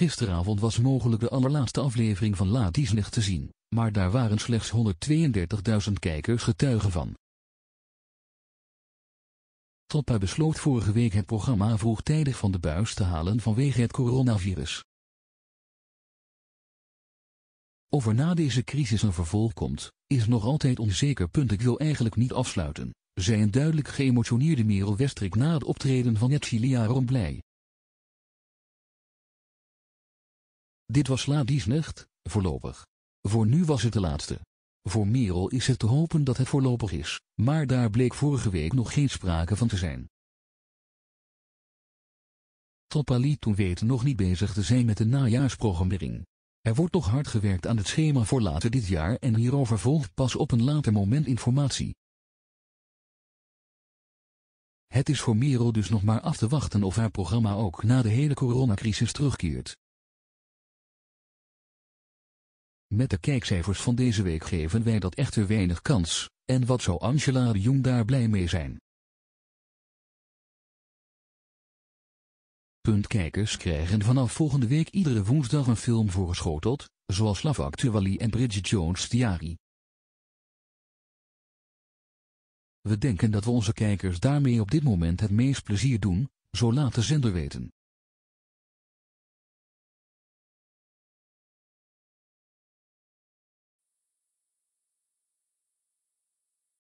Gisteravond was mogelijk de allerlaatste aflevering van Laat die te zien, maar daar waren slechts 132.000 kijkers getuige van. Toppa besloot vorige week het programma vroegtijdig van de buis te halen vanwege het coronavirus. Of er na deze crisis een vervolg komt, is nog altijd onzeker. Punt. Ik wil eigenlijk niet afsluiten, zei een duidelijk geëmotioneerde Merel Westrik na het optreden van het Chiliaron Dit was laat Diesnecht, voorlopig. Voor nu was het de laatste. Voor Merel is het te hopen dat het voorlopig is, maar daar bleek vorige week nog geen sprake van te zijn. Topali toen weet nog niet bezig te zijn met de najaarsprogrammering. Er wordt nog hard gewerkt aan het schema voor later dit jaar en hierover volgt pas op een later moment informatie. Het is voor Merel dus nog maar af te wachten of haar programma ook na de hele coronacrisis terugkeert. Met de kijkcijfers van deze week geven wij dat echter weinig kans, en wat zou Angela de Jong daar blij mee zijn? Puntkijkers krijgen vanaf volgende week iedere woensdag een film voorgeschoteld, zoals Love en Bridget Jones' Diary. We denken dat we onze kijkers daarmee op dit moment het meest plezier doen, zo laat de zender weten.